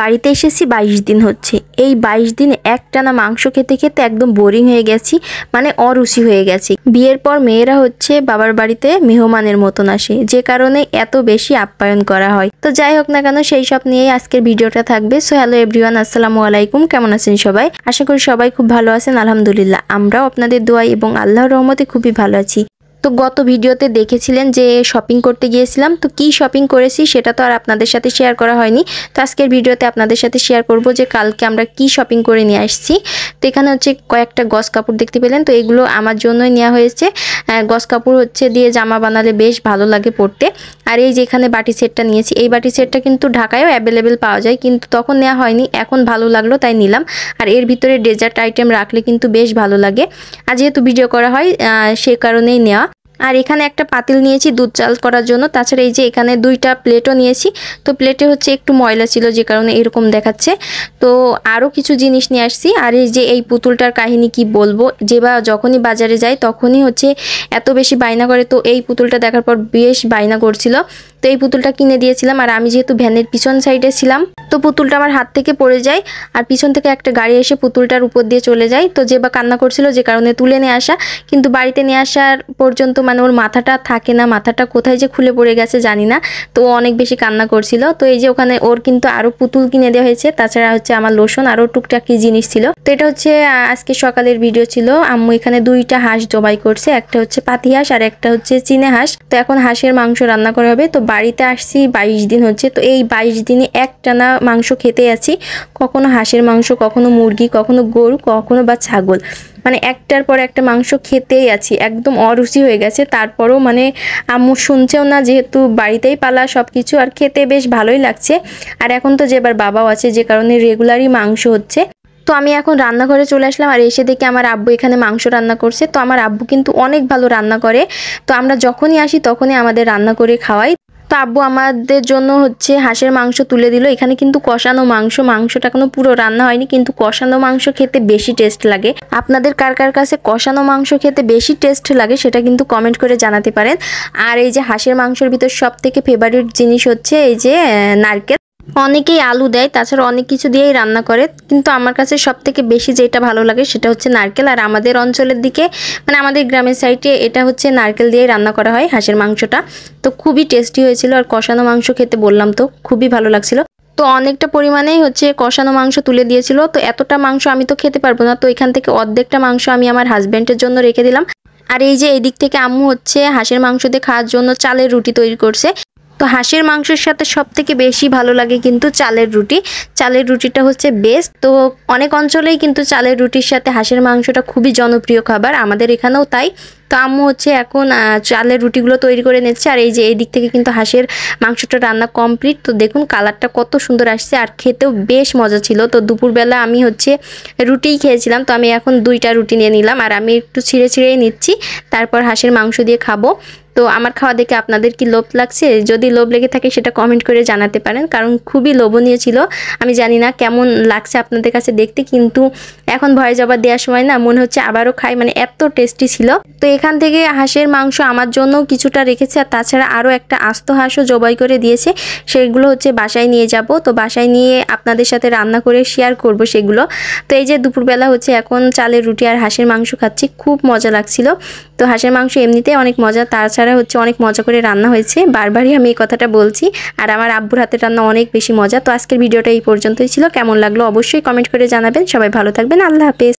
বাড়িতে এসেছি বাইশ দিন হচ্ছে এই বাইশ দিন একটানা মাংস খেতে খেতে একদম বোরিং হয়ে গেছি মানে অরুচি হয়ে গেছি বিয়ের পর মেয়েরা হচ্ছে বাবার বাড়িতে মেহমানের মতন আসে যে কারণে এত বেশি আপ্যায়ন করা হয় তো যাই হোক না কেন সেই সব নিয়েই আজকের ভিডিওটা থাকবে সো হ্যালো এভরিওয়ান আসসালামু আলাইকুম কেমন আছেন সবাই আশা করি সবাই খুব ভালো আছেন আলহামদুলিল্লাহ আমরাও আপনাদের দোয়াই এবং আল্লাহর রহমতে খুবই ভালো আছি তো গত ভিডিওতে দেখেছিলেন যে শপিং করতে গিয়েছিলাম তো কি শপিং করেছি সেটা তো আর আপনাদের সাথে শেয়ার করা হয়নি তো আজকের ভিডিওতে আপনাদের সাথে শেয়ার করব যে কালকে আমরা কি শপিং করে নিয়ে আসছি তো এখানে হচ্ছে কয়েকটা গস কাপড় দেখতে পেলেন তো এগুলো আমার জন্যই নেওয়া হয়েছে গস কাপড় হচ্ছে দিয়ে জামা বানালে বেশ ভালো লাগে পরতে আর এই যে এখানে বাটি সেটটা নিয়েছি এই বাটি সেটটা কিন্তু ঢাকায়ও অ্যাভেলেবেল পাওয়া যায় কিন্তু তখন নেওয়া হয়নি এখন ভালো লাগলো তাই নিলাম আর এর ভিতরে ডেজার্ট আইটেম রাখলে কিন্তু বেশ ভালো লাগে আর যেহেতু ভিডিও করা হয় সে কারণেই নেওয়া আর এখানে একটা পাতিল নিয়েছি দুধ চাল করার জন্য তাছাড়া এই যে এখানে দুইটা প্লেটও নিয়েছি তো প্লেটে হচ্ছে একটু ময়লা ছিল যে কারণে এরকম দেখাচ্ছে তো আরও কিছু জিনিস নিয়ে আসছি আর এই যে এই পুতুলটার কাহিনী কি বলবো যে বা যখনই বাজারে যাই তখনই হচ্ছে এত বেশি বায়না করে তো এই পুতুলটা দেখার পর বেশ বায়না করছিল তো এই পুতুলটা কিনে দিয়েছিলাম আর আমি যেহেতু ভ্যানের পিছন সাইডে ছিলাম তো পুতুলটা আমার হাত থেকে পড়ে যায় আর পিছন থেকে একটা গাড়ি এসে পুতুলটার উপর দিয়ে চলে যায় তো যে বা কান্না করছিল যে কারণে তুলে নিয়ে আসা কিন্তু বাড়িতে নিয়ে আসার পর্যন্ত মানে ওর মাথাটা থাকে না মাথাটা কোথায় যে খুলে পড়ে গেছে জানি না তো অনেক বেশি কান্না করছিল তো এই যে ওখানে ওর কিন্তু আরও পুতুল কিনে দেওয়া হয়েছে তাছাড়া হচ্ছে আমার লোশন আরও টুকটাক কি জিনিস ছিল তো এটা হচ্ছে আজকে সকালের ভিডিও ছিল আম্মু এখানে দুইটা হাঁস জবাই করছে একটা হচ্ছে পাতি হাঁস আর একটা হচ্ছে চিনে হাঁস তো এখন হাঁসের মাংস রান্না করা হবে তো বাড়িতে আসছি বাইশ দিন হচ্ছে তো এই বাইশ দিনে একটানা মাংস খেতে আছি কখনো হাঁসের মাংস কখনো মুরগি কখনো গরু কখনো বা ছাগল মানে একটার পর একটা মাংস খেতেই আছি একদম অরুচি হয়ে গেছে তারপরও মানে আম্মু শুনছেও না যেহেতু বাড়িতেই পালা সব কিছু আর খেতে বেশ ভালোই লাগছে আর এখন তো যেবার বাবাও আছে যে কারণে রেগুলারই মাংস হচ্ছে তো আমি এখন রান্নাঘরে চলে আসলাম আর এসে দেখি আমার আব্বু এখানে মাংস রান্না করছে তো আমার আব্বু কিন্তু অনেক ভালো রান্না করে তো আমরা যখনই আসি তখনই আমাদের রান্না করে খাওয়াই তো আব্বু আমাদের জন্য হচ্ছে হাঁসের মাংস তুলে দিল এখানে কিন্তু কষানো মাংস মাংসটা কোনো পুরো রান্না হয়নি কিন্তু কষানো মাংস খেতে বেশি টেস্ট লাগে আপনাদের কার কার কাছে কষানো মাংস খেতে বেশি টেস্ট লাগে সেটা কিন্তু কমেন্ট করে জানাতে পারেন আর এই যে হাঁসের মাংসের ভিতর সব থেকে ফেভারিট জিনিস হচ্ছে এই যে নারকেল অনেকেই আলু দেয় তাছাড়া অনেক কিছু দিয়েই রান্না করে কিন্তু আমার কাছে সব থেকে বেশি যেটা ভালো লাগে সেটা হচ্ছে নারকেল আর আমাদের অঞ্চলের দিকে মানে আমাদের গ্রামের সাইডে এটা হচ্ছে নারকেল দিয়েই রান্না করা হয় হাঁসের মাংসটা তো খুবই টেস্টি হয়েছিল আর কষানো মাংস খেতে বললাম তো খুবই ভালো লাগছিল তো অনেকটা পরিমাণেই হচ্ছে কষানো মাংস তুলে দিয়েছিল তো এতটা মাংস আমি তো খেতে পারবো না তো এখান থেকে অর্ধেকটা মাংস আমি আমার হাজব্যান্ডের জন্য রেখে দিলাম আর এই যে এই দিক থেকে আম্মু হচ্ছে হাঁসের মাংস দিয়ে খাওয়ার জন্য চালের রুটি তৈরি করছে তো হাঁসের মাংসের সাথে সব থেকে বেশি ভালো লাগে কিন্তু চালের রুটি চালের রুটিটা হচ্ছে বেস্ট তো অনেক অঞ্চলেই কিন্তু চালের রুটির সাথে হাঁসের মাংসটা খুবই জনপ্রিয় খাবার আমাদের এখানেও তাই তো আম্মু হচ্ছে এখন চালের রুটিগুলো তৈরি করে নিচ্ছে আর এই যে এই দিক থেকে কিন্তু হাঁসের মাংসটা রান্না কমপ্লিট তো দেখুন কালারটা কত সুন্দর আসছে আর খেতেও বেশ মজা ছিল তো দুপুরবেলা আমি হচ্ছে রুটিই খেয়েছিলাম তো আমি এখন দুইটা রুটি নিয়ে নিলাম আর আমি একটু ছিঁড়ে ছিঁড়েই নিচ্ছি তারপর হাঁসের মাংস দিয়ে খাবো তো আমার খাওয়া দেখে আপনাদের কি লোভ লাগছে যদি লোভ লেগে থাকে সেটা কমেন্ট করে জানাতে পারেন কারণ খুবই লোভনীয় ছিল আমি জানি না কেমন লাগছে আপনাদের কাছে দেখতে কিন্তু এখন ভয়ে যাবার দেওয়ার সময় না মনে হচ্ছে আবারও খাই মানে এত টেস্টি ছিল তো এখান থেকে হাঁসের মাংস আমার জন্য কিছুটা রেখেছে আর তাছাড়া আরও একটা আস্ত হাঁসও জবাই করে দিয়েছে সেগুলো হচ্ছে বাসায় নিয়ে যাব তো বাসায় নিয়ে আপনাদের সাথে রান্না করে শেয়ার করব সেগুলো তো এই যে দুপুরবেলা হচ্ছে এখন চালের রুটি আর হাঁসের মাংস খাচ্ছি খুব মজা লাগছিল তো হাঁসের মাংস এমনিতেই অনেক মজা তাছাড়া হচ্ছে অনেক মজা করে রান্না হয়েছে বারবারই আমি এই কথাটা বলছি আর আমার আব্বুর হাতের রান্না অনেক বেশি মজা তো আজকের ভিডিওটা এই পর্যন্তই ছিল কেমন লাগলো অবশ্যই কমেন্ট করে জানাবেন সবাই ভালো থাকবেন আল্লাহ হাফেজ